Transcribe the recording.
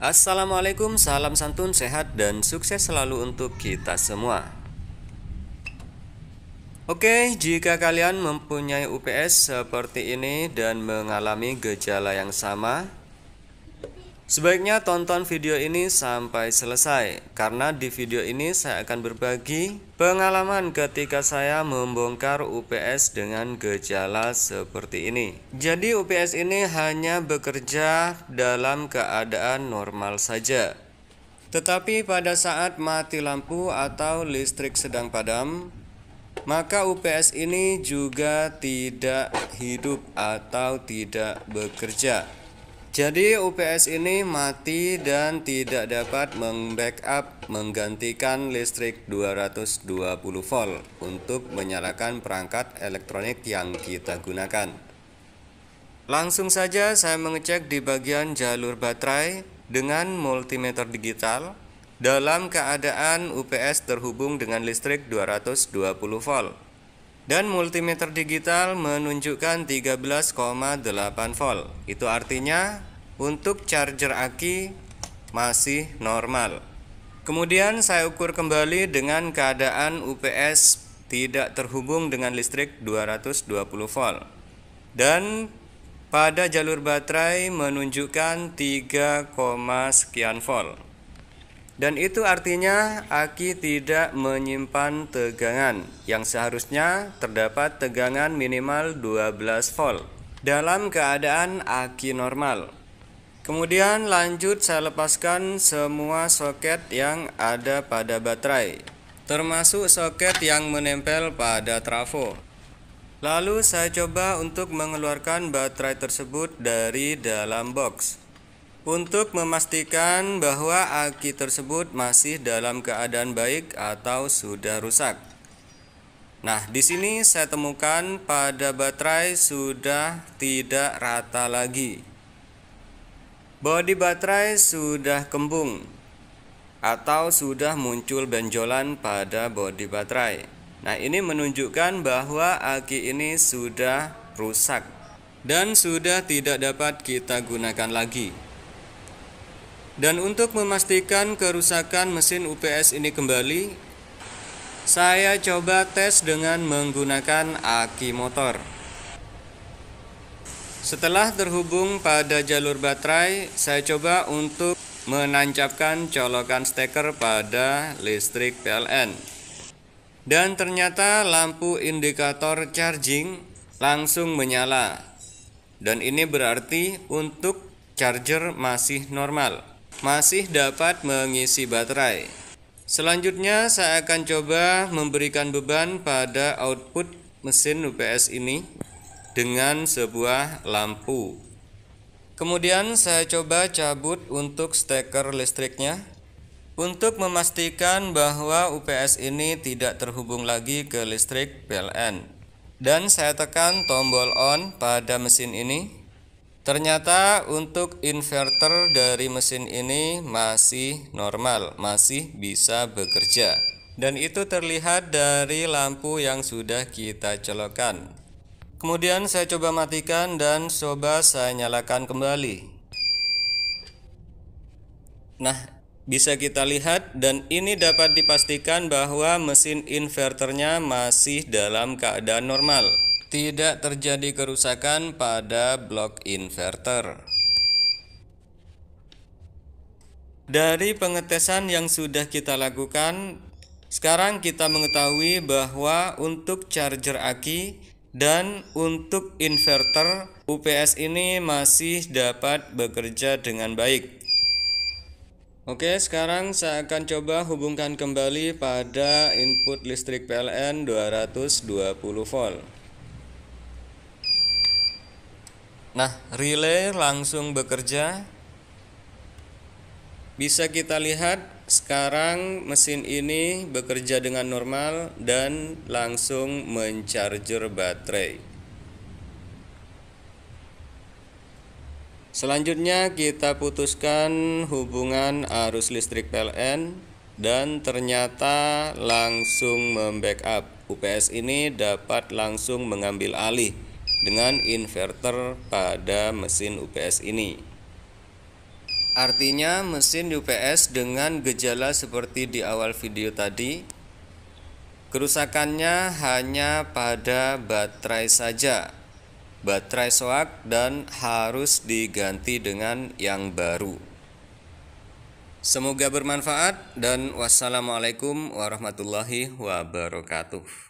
Assalamualaikum, salam santun, sehat, dan sukses selalu untuk kita semua. Oke, jika kalian mempunyai UPS seperti ini dan mengalami gejala yang sama, Sebaiknya tonton video ini sampai selesai, karena di video ini saya akan berbagi pengalaman ketika saya membongkar UPS dengan gejala seperti ini. Jadi, UPS ini hanya bekerja dalam keadaan normal saja, tetapi pada saat mati lampu atau listrik sedang padam, maka UPS ini juga tidak hidup atau tidak bekerja. Jadi UPS ini mati dan tidak dapat membackup menggantikan listrik 220 volt untuk menyalakan perangkat elektronik yang kita gunakan. Langsung saja saya mengecek di bagian jalur baterai dengan multimeter digital dalam keadaan UPS terhubung dengan listrik 220 volt dan multimeter digital menunjukkan 13,8 volt. Itu artinya untuk charger aki masih normal. Kemudian saya ukur kembali dengan keadaan UPS tidak terhubung dengan listrik 220 volt. Dan pada jalur baterai menunjukkan 3, sekian volt. Dan itu artinya Aki tidak menyimpan tegangan yang seharusnya terdapat tegangan minimal 12 volt dalam keadaan Aki normal. Kemudian lanjut saya lepaskan semua soket yang ada pada baterai termasuk soket yang menempel pada trafo. Lalu saya coba untuk mengeluarkan baterai tersebut dari dalam box untuk memastikan bahwa aki tersebut masih dalam keadaan baik atau sudah rusak. Nah, di sini saya temukan pada baterai sudah tidak rata lagi. Body baterai sudah kembung atau sudah muncul benjolan pada body baterai. Nah, ini menunjukkan bahwa aki ini sudah rusak dan sudah tidak dapat kita gunakan lagi. Dan untuk memastikan kerusakan mesin UPS ini kembali, saya coba tes dengan menggunakan aki motor. Setelah terhubung pada jalur baterai, saya coba untuk menancapkan colokan steker pada listrik PLN. Dan ternyata lampu indikator charging langsung menyala. Dan ini berarti untuk charger masih normal masih dapat mengisi baterai. Selanjutnya saya akan coba memberikan beban pada output mesin UPS ini dengan sebuah lampu. Kemudian saya coba cabut untuk steker listriknya untuk memastikan bahwa UPS ini tidak terhubung lagi ke listrik PLN. Dan saya tekan tombol on pada mesin ini Ternyata untuk inverter dari mesin ini masih normal, masih bisa bekerja. Dan itu terlihat dari lampu yang sudah kita colokan. Kemudian saya coba matikan dan coba saya nyalakan kembali. Nah, bisa kita lihat dan ini dapat dipastikan bahwa mesin inverternya masih dalam keadaan normal. Tidak terjadi kerusakan pada blok inverter. Dari pengetesan yang sudah kita lakukan, sekarang kita mengetahui bahwa untuk charger aki dan untuk inverter UPS ini masih dapat bekerja dengan baik. Oke, sekarang saya akan coba hubungkan kembali pada input listrik PLN 220 volt. Nah, relay langsung bekerja. Bisa kita lihat sekarang mesin ini bekerja dengan normal dan langsung mencharger baterai. Selanjutnya kita putuskan hubungan arus listrik PLN dan ternyata langsung membackup. UPS ini dapat langsung mengambil alih dengan inverter pada mesin UPS ini. Artinya mesin UPS dengan gejala seperti di awal video tadi kerusakannya hanya pada baterai saja. Baterai soak dan harus diganti dengan yang baru. Semoga bermanfaat dan wassalamualaikum warahmatullahi wabarakatuh.